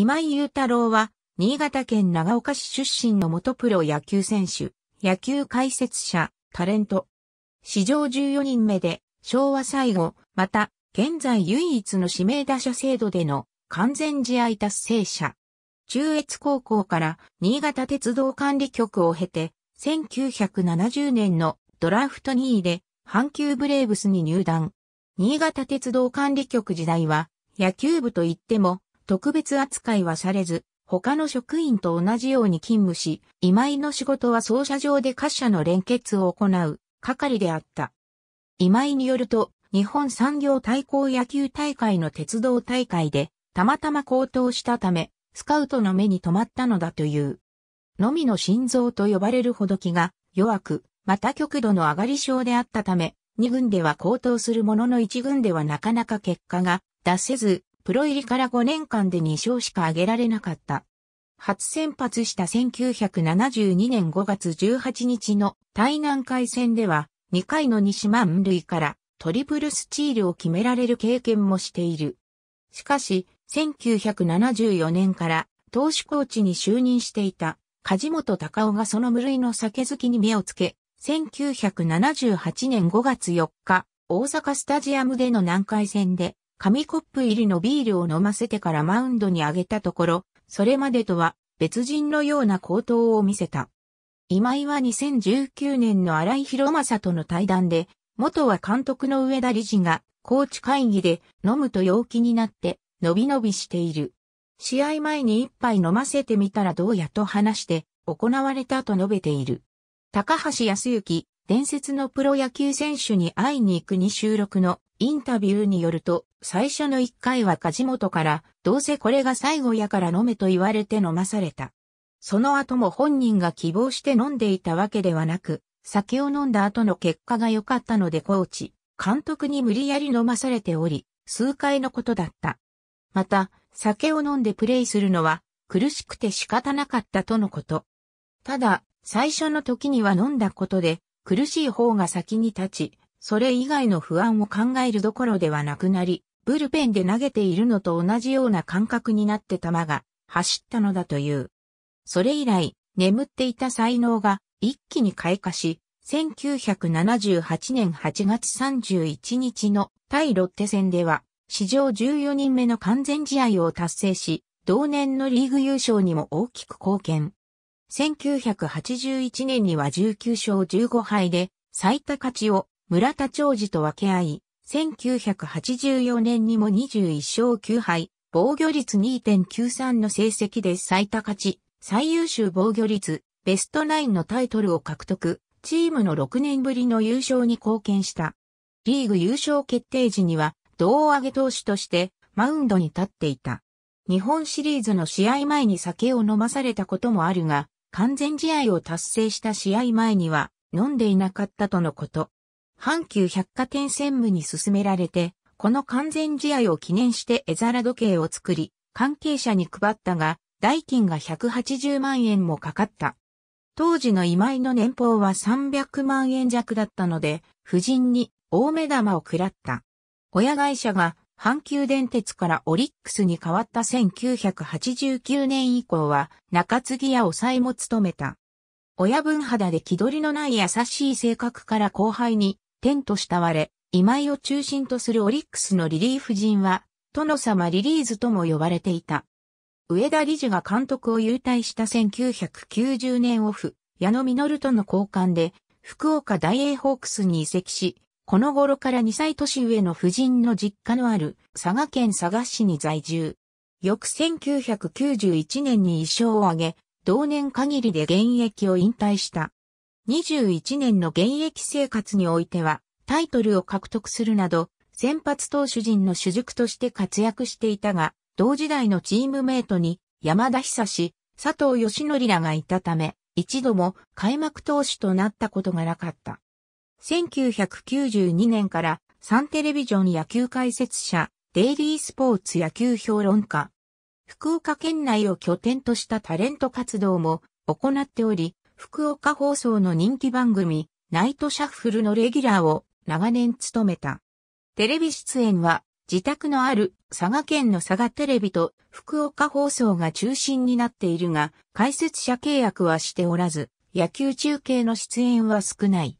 今井祐太郎は、新潟県長岡市出身の元プロ野球選手、野球解説者、タレント。史上14人目で、昭和最後、また、現在唯一の指名打者制度での完全試合達成者。中越高校から新潟鉄道管理局を経て、1970年のドラフト2位で阪急ブレーブスに入団。新潟鉄道管理局時代は野球部といっても特別扱いはされず、他の職員と同じように勤務し、今井の仕事は操車場で各社の連結を行う係であった。今井によると、日本産業対抗野球大会の鉄道大会で、たまたま高騰したため、スカウトの目に留まったのだという。のみの心臓と呼ばれるほど気が弱く、また極度の上がり症であったため、2軍では高騰するものの1軍ではなかなか結果が出せず、プロ入りから5年間で2勝しか挙げられなかった。初先発した1972年5月18日の台南海戦では2回の西満塁からトリプルスチールを決められる経験もしている。しかし、1974年から投手コーチに就任していた梶本隆夫がその無類の酒好きに目をつけ、1978年5月4日、大阪スタジアムでの南海戦で紙コップ入りのビールを飲ませてからマウンドに上げたところ、それまでとは別人のような高騰を見せた。今井は2019年の荒井博正との対談で、元は監督の上田理事が、コーチ会議で飲むと陽気になって、のびのびしている。試合前に一杯飲ませてみたらどうやと話して、行われたと述べている。高橋康之、伝説のプロ野球選手に会いに行くに収録のインタビューによると、最初の一回は梶本から、どうせこれが最後やから飲めと言われて飲まされた。その後も本人が希望して飲んでいたわけではなく、酒を飲んだ後の結果が良かったのでコーチ、監督に無理やり飲まされており、数回のことだった。また、酒を飲んでプレイするのは苦しくて仕方なかったとのこと。ただ、最初の時には飲んだことで、苦しい方が先に立ち、それ以外の不安を考えるどころではなくなり、ブルペンで投げているのと同じような感覚になって球が走ったのだという。それ以来、眠っていた才能が一気に開花し、1978年8月31日の対ロッテ戦では、史上14人目の完全試合を達成し、同年のリーグ優勝にも大きく貢献。1981年には19勝15敗で、最多勝ちを村田長治と分け合い、1984年にも21勝9敗、防御率2.93の成績で最多勝ち、最優秀防御率、ベストナインのタイトルを獲得、チームの6年ぶりの優勝に貢献した。リーグ優勝決定時には、胴上げ投手としてマウンドに立っていた。日本シリーズの試合前に酒を飲まされたこともあるが、完全試合を達成した試合前には飲んでいなかったとのこと。阪急百貨店専務に勧められて、この完全試合を記念して絵皿時計を作り、関係者に配ったが、代金が180万円もかかった。当時の今井の年俸は300万円弱だったので、夫人に大目玉を食らった。親会社が阪急電鉄からオリックスに変わった1989年以降は中継ぎや抑えも務めた。親分肌で気取りのない優しい性格から後輩に天と慕われ、今井を中心とするオリックスのリリーフ陣は、殿様リリーズとも呼ばれていた。上田理事が監督を優待した1990年オフ、矢野実との交換で、福岡大英ホークスに移籍し、この頃から2歳年上の夫人の実家のある佐賀県佐賀市に在住。翌1991年に衣装を上げ、同年限りで現役を引退した。21年の現役生活においては、タイトルを獲得するなど、先発投手陣の主軸として活躍していたが、同時代のチームメイトに山田久志、佐藤義則らがいたため、一度も開幕投手となったことがなかった。1992年からサンテレビジョン野球解説者、デイリースポーツ野球評論家、福岡県内を拠点としたタレント活動も行っており、福岡放送の人気番組、ナイトシャッフルのレギュラーを長年務めた。テレビ出演は、自宅のある佐賀県の佐賀テレビと福岡放送が中心になっているが、解説者契約はしておらず、野球中継の出演は少ない。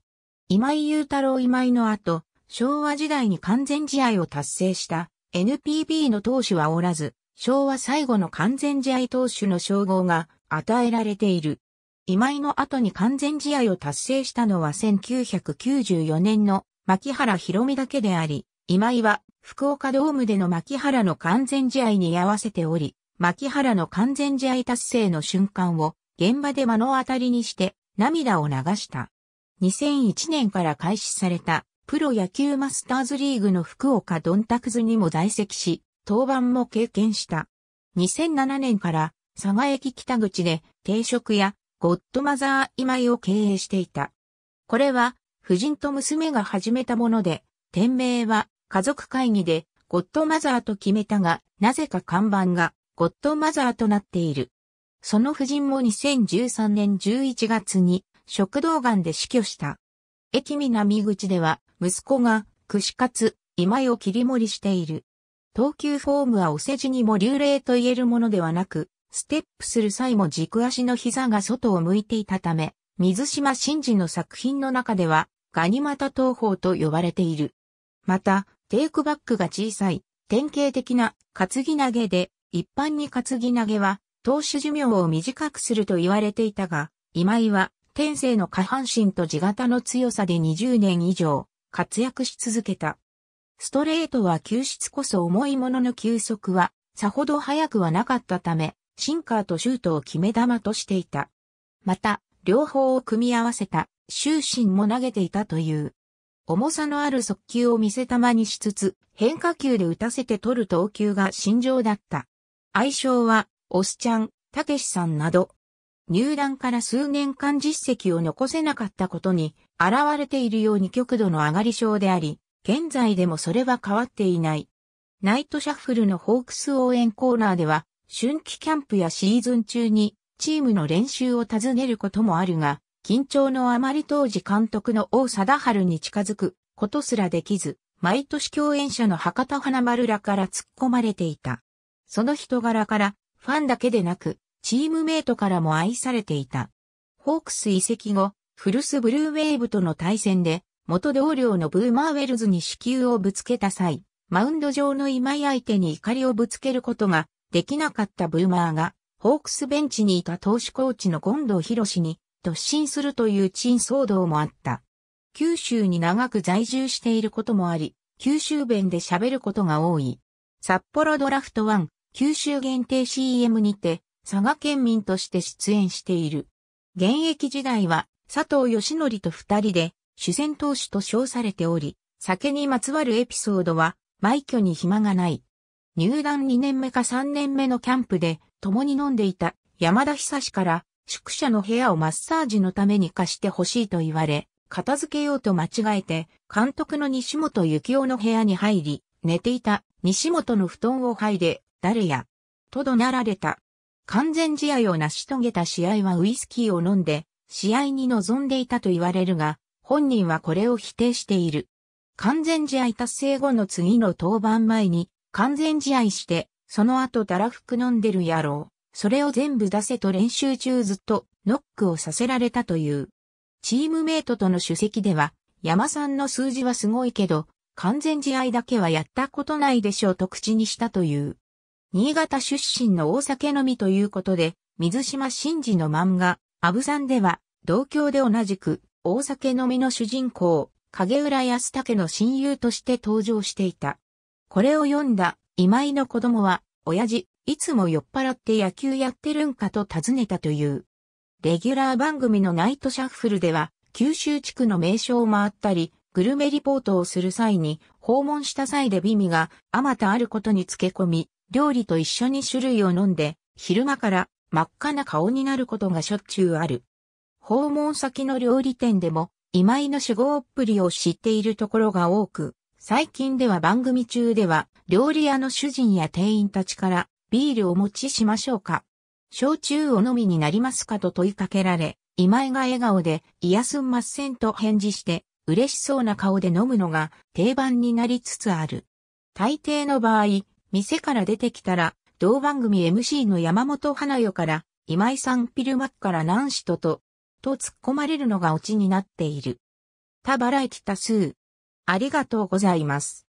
今井雄太郎今井の後、昭和時代に完全試合を達成した NPB の投手はおらず、昭和最後の完全試合投手の称号が与えられている。今井の後に完全試合を達成したのは1994年の牧原博美だけであり、今井は福岡ドームでの牧原の完全試合に合わせており、牧原の完全試合達成の瞬間を現場で目の当たりにして涙を流した。2001年から開始されたプロ野球マスターズリーグの福岡ドンタクズにも在籍し、登板も経験した。2007年から佐賀駅北口で定食やゴッドマザー今井を経営していた。これは、夫人と娘が始めたもので、店名は家族会議でゴッドマザーと決めたが、なぜか看板がゴッドマザーとなっている。その夫人も2013年11月に食道岩で死去した。駅南口では息子が串カツ、今井を切り盛りしている。東急フォームはお世辞にも流麗と言えるものではなく、ステップする際も軸足の膝が外を向いていたため、水島真嗣の作品の中では、ガニ股投法と呼ばれている。また、テイクバックが小さい、典型的な担ぎ投げで、一般に担ぎ投げは、投手寿命を短くすると言われていたが、今井は、天性の下半身と地型の強さで20年以上、活躍し続けた。ストレートは球質こそ重いものの球速は、さほど速くはなかったため、シンカーとシュートを決め球としていた。また、両方を組み合わせた、終身も投げていたという。重さのある速球を見せ球にしつつ、変化球で打たせて取る投球が心情だった。愛称は、オスちゃん、たけしさんなど、入団から数年間実績を残せなかったことに、現れているように極度の上がり症であり、現在でもそれは変わっていない。ナイトシャッフルのホークス応援コーナーでは、春季キャンプやシーズン中にチームの練習を尋ねることもあるが、緊張のあまり当時監督の王貞治に近づくことすらできず、毎年共演者の博多花丸らから突っ込まれていた。その人柄からファンだけでなく、チームメイトからも愛されていた。ホークス移籍後、フルスブルーウェーブとの対戦で、元同僚のブーマーウェルズに死球をぶつけた際、マウンド上の今井相手に怒りをぶつけることができなかったブーマーが、ホークスベンチにいた投手コーチの権藤博士に突進するという珍騒動もあった。九州に長く在住していることもあり、九州弁で喋ることが多い。札幌ドラフト1、九州限定 CM にて、佐賀県民として出演している。現役時代は、佐藤義則と二人で、主戦投手と称されており、酒にまつわるエピソードは、埋挙に暇がない。入団2年目か3年目のキャンプで共に飲んでいた山田久志から宿舎の部屋をマッサージのために貸してほしいと言われ、片付けようと間違えて監督の西本幸雄の部屋に入り、寝ていた西本の布団を剥いで、誰や、と怒鳴られた。完全試合を成し遂げた試合はウイスキーを飲んで、試合に臨んでいたと言われるが、本人はこれを否定している。完全試合達成後の次の登板前に、完全試合して、その後だらふく飲んでる野郎。それを全部出せと練習中ずっとノックをさせられたという。チームメイトとの主席では、山さんの数字はすごいけど、完全試合だけはやったことないでしょうと口にしたという。新潟出身の大酒飲みということで、水島真嗣の漫画、アブさんでは、同郷で同じく、大酒飲みの主人公、影浦康武の親友として登場していた。これを読んだ今井の子供は、親父、いつも酔っ払って野球やってるんかと尋ねたという。レギュラー番組のナイトシャッフルでは、九州地区の名所を回ったり、グルメリポートをする際に、訪問した際で美味が、あまたあることにつけ込み、料理と一緒に種類を飲んで、昼間から真っ赤な顔になることがしょっちゅうある。訪問先の料理店でも、今井の主語っぷりを知っているところが多く、最近では番組中では、料理屋の主人や店員たちから、ビールをお持ちしましょうか焼酎を飲みになりますかと問いかけられ、今井が笑顔で、いやすんませんと返事して、嬉しそうな顔で飲むのが定番になりつつある。大抵の場合、店から出てきたら、同番組 MC の山本花代から、今井さんピルマッから何しとと、と突っ込まれるのがオチになっている。他払い来た数、ありがとうございます。